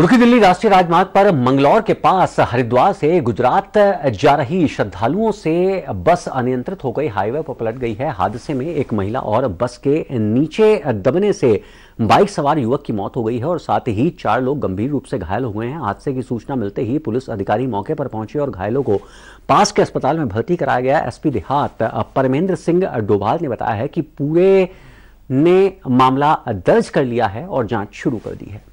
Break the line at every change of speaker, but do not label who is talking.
रुखी दिल्ली राष्ट्रीय राजमार्ग पर मंगलौर के पास हरिद्वार से गुजरात जा रही श्रद्धालुओं से बस अनियंत्रित हो गई हाईवे पर पलट गई है हादसे में एक महिला और बस के नीचे दबने से बाइक सवार युवक की मौत हो गई है और साथ ही चार लोग गंभीर रूप से घायल हुए हैं हादसे की सूचना मिलते ही पुलिस अधिकारी मौके पर पहुंचे और घायलों को पास के अस्पताल में भर्ती कराया गया एसपी देहात परमेंद्र सिंह डोभाल ने बताया है कि पूरे ने मामला दर्ज कर लिया है और जांच शुरू कर दी है